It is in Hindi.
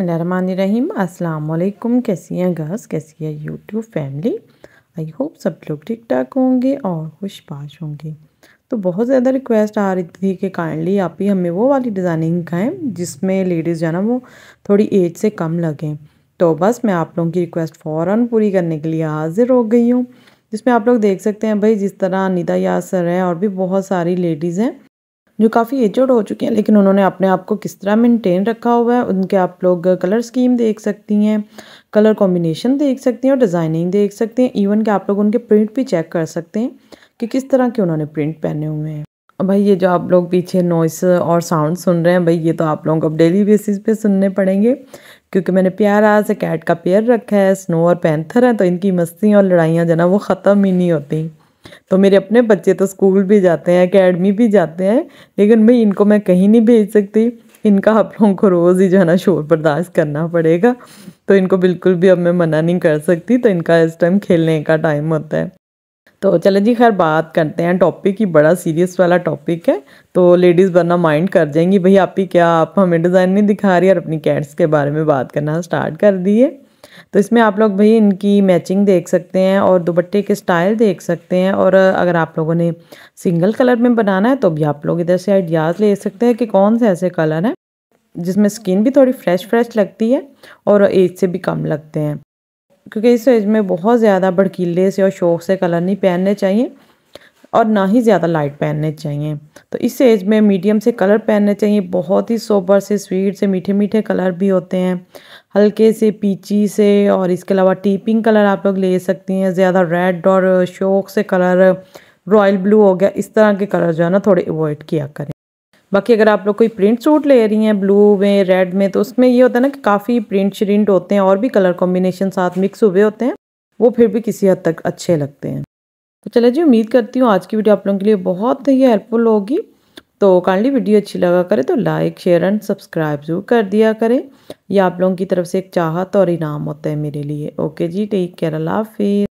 बसमीम अल्लाम कैसी हैं गर्स कैसी है यूट्यूब फैमिली आई होप सब लोग ठीक ठाक होंगे और खुश पाश होंगे तो बहुत ज़्यादा रिक्वेस्ट आ रही थी कि काइंडली आप ही हमें वो वाली डिज़ाइनिंग खाएँ जिसमें लेडीज़ जो है ना वो थोड़ी एज से कम लगें तो बस मैं आप लोगों की रिक्वेस्ट फ़ौर पूरी करने के लिए हाज़िर हो गई हूँ जिसमें आप लोग देख सकते हैं भाई जिस तरह निदा यासर है और भी बहुत सारी लेडीज़ हैं जो काफ़ी एजड हो चुके हैं लेकिन उन्होंने अपने आप को किस तरह मेंटेन रखा हुआ है उनके आप लोग कलर स्कीम देख सकती हैं कलर कॉम्बिनेशन देख सकती हैं और डिज़ाइनिंग देख सकते हैं इवन कि आप लोग उनके प्रिंट भी चेक कर सकते हैं कि किस तरह के उन्होंने प्रिंट पहने हुए हैं भाई ये जो आप लोग पीछे नॉइस और साउंड सुन रहे हैं भाई ये तो आप लोगों को अब डेली बेसिस पे सुनने पड़ेंगे क्योंकि मैंने प्यारा से कैट का पेयर रखा है स्नो और पैंथर है तो इनकी मस्ती और लड़ाइयाँ जो ना वो ख़त्म ही नहीं होती तो मेरे अपने बच्चे तो स्कूल भी जाते हैं अकेडमी भी जाते हैं लेकिन भाई इनको मैं कहीं नहीं भेज सकती इनका आप लोगों को रोज़ ही जो है ना शोर बर्दाश्त करना पड़ेगा तो इनको बिल्कुल भी अब मैं मना नहीं कर सकती तो इनका इस टाइम खेलने का टाइम होता है तो चले जी खैर बात करते हैं टॉपिक ही बड़ा सीरियस वाला टॉपिक है तो लेडीज़ वरना माइंड कर जाएंगी भाई आप ही क्या आप हमें डिज़ाइन नहीं दिखा रही और अपनी कैट्स के बारे में बात करना स्टार्ट कर दिए तो इसमें आप लोग भाई इनकी मैचिंग देख सकते हैं और दुपट्टे के स्टाइल देख सकते हैं और अगर आप लोगों ने सिंगल कलर में बनाना है तो भी आप लोग इधर से आइडियाज़ ले सकते हैं कि कौन से ऐसे कलर हैं जिसमें स्किन भी थोड़ी फ्रेश फ्रेश लगती है और एज से भी कम लगते हैं क्योंकि इस एज में बहुत ज़्यादा भड़कीले से और शौक से कलर नहीं पहनने चाहिए और ना ही ज़्यादा लाइट पहनने चाहिए तो इस एज में मीडियम से कलर पहनने चाहिए बहुत ही सोबर से स्वीट से मीठे मीठे कलर भी होते हैं हल्के से पीची से और इसके अलावा टीपिंग कलर आप लोग ले सकती हैं ज़्यादा रेड और शोक से कलर रॉयल ब्लू हो गया इस तरह के कलर जो है ना थोड़े अवॉइड किया करें बाकी अगर आप लोग कोई प्रिंट सूट ले रही हैं ब्लू में रेड में तो उसमें ये होता है ना कि काफ़ी प्रिंट श्रिंट होते हैं और भी कलर कॉम्बिनेशन साथ मिक्स हुए होते हैं वो फिर भी किसी हद तक अच्छे लगते हैं तो चले जी उम्मीद करती हूँ आज की वीडियो आप लोगों के लिए बहुत ही हेल्पफुल होगी तो काइंडली वीडियो अच्छी लगा करें तो लाइक शेयर एंड सब्सक्राइब जरूर कर दिया करें यह आप लोगों की तरफ से एक चाहत और इनाम होता है मेरे लिए ओके जी टेक केयर अल्लाह हाफिज़